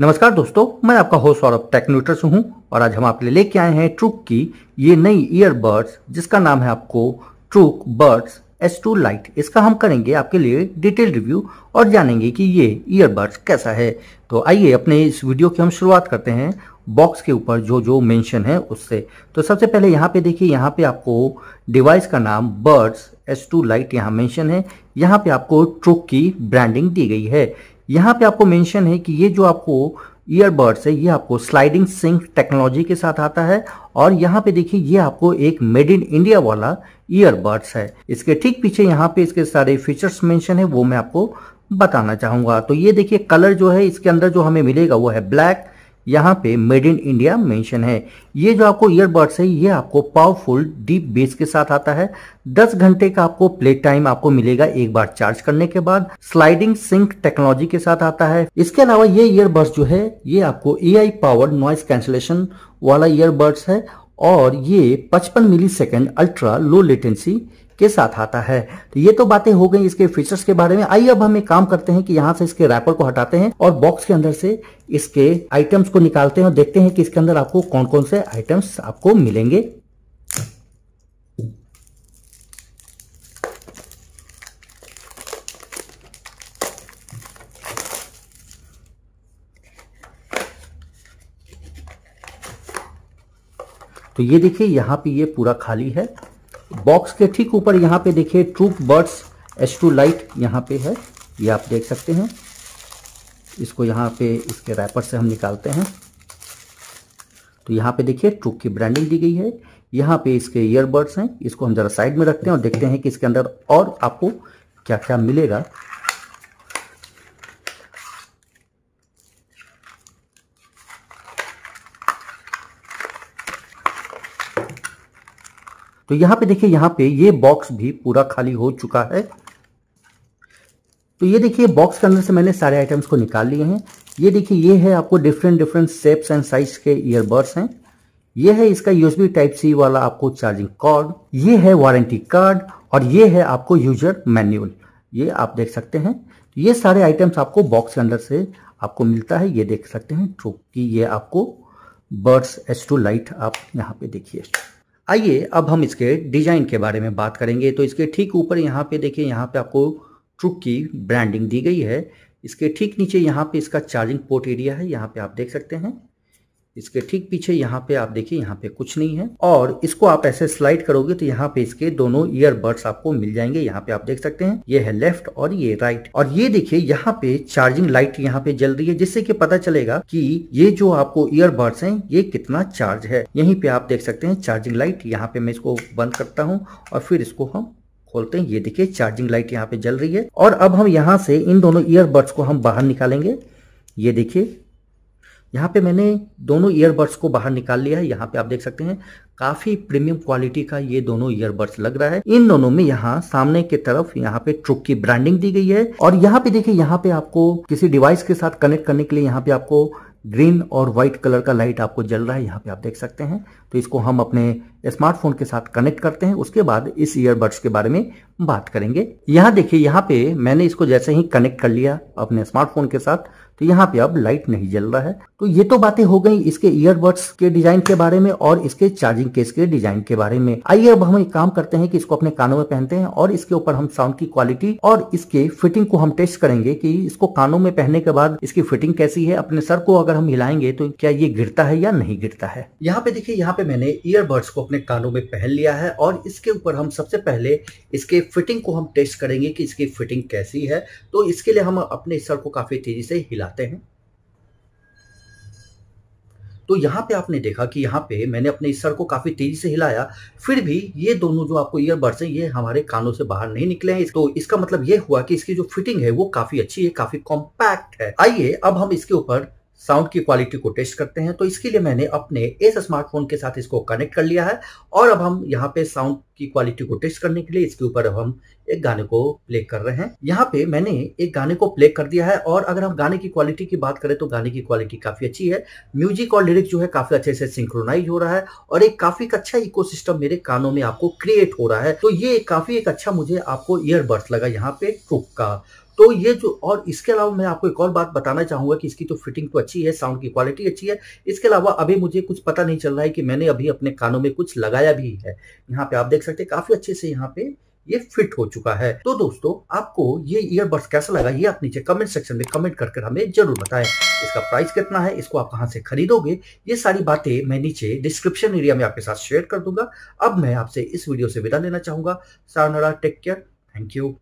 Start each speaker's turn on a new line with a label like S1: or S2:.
S1: नमस्कार दोस्तों मैं आपका होस्ट सौरभ टेक्नोटर हूं और आज हम आपके लिए लेके आए हैं ट्रुक की ये नई ईयरबड्स जिसका नाम है आपको Truke buds S two lite इसका हम करेंगे आपके लिए डिटेल रिव्यू और जानेंगे कि ये ईयरबड्स कैसा है तो आइए अपने इस वीडियो की हम शुरुआत करते हैं बॉक्स के ऊपर जो जो मेंशन है उससे तो सबसे पहले यहाँ पे देखिए यहाँ पे आपको डिवाइस का नाम बर्ड्स एस टू लाइट यहाँ मेंशन है यहाँ पे आपको ट्रुक की ब्रांडिंग दी गई है यहाँ पे आपको मेंशन है कि ये जो आपको ईयरबड्स है ये आपको स्लाइडिंग सिंक टेक्नोलॉजी के साथ आता है और यहाँ पे देखिए ये आपको एक मेड इन इंडिया वाला ईयरबड्स है इसके ठीक पीछे यहाँ पे इसके सारे फीचर्स मेंशन है वो मैं आपको बताना चाहूँगा तो ये देखिए कलर जो है इसके अंदर जो हमें मिलेगा वो है ब्लैक यहाँ पे मेड इन इंडिया मेंशन है ये जो आपको ईयरबड्स है ये आपको पावरफुल डीप बेस के साथ आता है 10 घंटे का आपको प्ले टाइम आपको मिलेगा एक बार चार्ज करने के बाद स्लाइडिंग सिंक टेक्नोलॉजी के साथ आता है इसके अलावा ये ईयरबड्स जो है ये आपको A I power noise cancellation वाला ईयरबड्स है और ये पचपन millisecond ultra low latency के साथ आता है तो ये तो बातें हो गई इसके फीचर्स के बारे में आइए अब हम एक काम करते हैं कि यहाँ से इसके रैपर को हटाते हैं और बॉक्स के अंदर से इसके आइटम्स को निकालते हैं और देखते हैं कि इसके अंदर आपको कौन कौन से आइटम्स आपको मिलेंगे तो ये देखिए यहाँ पे ये पूरा खाली है बॉक्स के ठीक ऊपर यहाँ पे देखिए Truke buds S two lite यहाँ पे है ये आप देख सकते हैं इसको यहाँ पे इसके रैपर से हम निकालते हैं तो यहाँ पे देखिए ट्रूप की ब्रांडिंग दी गई है यहाँ पे इसके ईयरबड्स हैं इसको हम जरा साइड में रखते हैं और देखते हैं कि इसके अंदर और आपको क्या क्या मिलेगा तो यहां पे देखिए यहां पे ये बॉक्स भी पूरा खाली हो चुका है तो ये देखिए बॉक्स के अंदर से मैंने सारे आइटम्स को निकाल लिए हैं ये देखिए ये है आपको different different shapes and size के ईयरबड्स हैं ये है इसका यूएसबी टाइप सी वाला आपको चार्जिंग कॉर्ड ये है वारंटी कार्ड और ये है आपको यूजर मैन्यूअल ये आप देख सकते हैं तो ये सारे आइटम्स आपको बॉक्स के अंदर से आपको मिलता है ये देख सकते हैं ट्रू कि ये आपको बर्ड्स एच टू लाइट आप यहाँ पे देखिए आइए अब हम इसके डिज़ाइन के बारे में बात करेंगे तो इसके ठीक ऊपर यहाँ पे देखिए यहाँ पे आपको ट्रुक की ब्रांडिंग दी गई है इसके ठीक नीचे यहाँ पे इसका चार्जिंग पोर्ट एरिया है यहाँ पे आप देख सकते हैं इसके ठीक पीछे यहाँ पे आप देखिए यहाँ पे कुछ नहीं है और इसको आप ऐसे स्लाइड करोगे तो यहाँ पे इसके दोनों ईयरबड्स आपको मिल जाएंगे यहाँ पे आप देख सकते हैं ये है लेफ्ट और ये राइट और ये देखिए यहाँ पे चार्जिंग लाइट यहाँ पे जल रही है जिससे कि पता चलेगा कि ये जो आपको ईयरबड्स हैं ये कितना चार्ज है यहीं पे आप देख सकते हैं चार्जिंग लाइट यहाँ पे मैं इसको बंद करता हूँ और फिर इसको हम खोलते हैं ये देखिए चार्जिंग लाइट यहाँ पे जल रही है और अब हम यहाँ से इन दोनों ईयरबड्स को हम बाहर निकालेंगे ये देखिए यहाँ पे मैंने दोनों ईयरबड्स को बाहर निकाल लिया है यहाँ पे आप देख सकते हैं काफी प्रीमियम क्वालिटी का ये दोनों ईयरबड्स लग रहा है इन दोनों में यहाँ सामने की तरफ यहाँ पे ट्रुक की ब्रांडिंग दी गई है और यहाँ पे देखिए यहाँ पे आपको किसी डिवाइस के साथ कनेक्ट करने के लिए यहाँ पे आपको ग्रीन और व्हाइट कलर का लाइट आपको जल रहा है यहाँ पे आप देख सकते हैं तो इसको हम अपने स्मार्टफोन के साथ कनेक्ट करते हैं उसके बाद इस ईयरबड्स के बारे में बात करेंगे यहाँ देखिए यहाँ पे मैंने इसको जैसे ही कनेक्ट कर लिया अपने स्मार्टफोन के साथ तो यहाँ पे अब लाइट नहीं जल रहा है तो ये तो बातें हो गई इसके ईयरबड्स के डिजाइन के बारे में और इसके चार्जिंग केस के डिजाइन के बारे में आइए अब हम एक काम करते हैं कि इसको अपने कानों में पहनते हैं और इसके ऊपर हम साउंड की क्वालिटी और इसके फिटिंग को हम टेस्ट करेंगे कि इसको कानों में पहनने के बाद इसकी फिटिंग कैसी है अपने सर को अगर हम हिलाएंगे तो क्या ये गिरता है या नहीं गिरता है यहाँ पे देखिए यहाँ पे मैंने ईयरबड्स को अपने कानों में पहन लिया है और इसके ऊपर हम सबसे पहले इसके फिटिंग को हम टेस्ट करेंगे कि इसकी फिटिंग कैसी है तो इसके लिए हम अपने सर को काफी तेजी से हिला जाते हैं तो यहां पे आपने देखा कि यहां पे मैंने अपने इस सर को काफी तेजी से हिलाया फिर भी ये दोनों जो आपको ईयरबड्स हैं ये हमारे कानों से बाहर नहीं निकले हैं तो इसका मतलब ये हुआ कि इसकी जो फिटिंग है वो काफी अच्छी है काफी कॉम्पैक्ट है आइए अब हम इसके ऊपर साउंड की क्वालिटी को टेस्ट करते हैं तो इसके लिए मैंने अपने इस स्मार्टफोन के साथ इसको कनेक्ट कर लिया है और अब हम यहाँ पे साउंड की क्वालिटी को टेस्ट करने के लिए इसके ऊपर अब हम एक गाने को प्ले कर रहे हैं यहाँ पे मैंने एक गाने को प्ले कर दिया है और अगर हम गाने की क्वालिटी की बात करें तो गाने की क्वालिटी काफी अच्छी है म्यूजिक और लिरिक्स जो है काफी अच्छे से सिंक्रोनाइज हो रहा है और एक काफी अच्छा इकोसिस्टम मेरे कानों में आपको क्रिएट हो रहा है तो ये काफी एक अच्छा मुझे आपको ईयरबड्स लगा यहाँ पे ट्रुक का तो ये जो और इसके अलावा मैं आपको एक और बात बताना चाहूंगा कि इसकी तो फिटिंग तो अच्छी है साउंड की क्वालिटी अच्छी है इसके अलावा अभी मुझे कुछ पता नहीं चल रहा है कि मैंने अभी अपने कानों में कुछ लगाया भी है यहाँ पे आप देख सकते हैं काफ़ी अच्छे से यहाँ पे ये फिट हो चुका है तो दोस्तों आपको ये ईयरबड्स कैसा लगा ये आप नीचे कमेंट सेक्शन में कमेंट कर हमें जरूर बताएं इसका प्राइस कितना है इसको आप कहाँ से खरीदोगे ये सारी बातें मैं नीचे डिस्क्रिप्शन एरिया में आपके साथ शेयर कर दूंगा अब मैं आपसे इस वीडियो से विदा लेना चाहूंगा सारनरा टेक केयर थैंक यू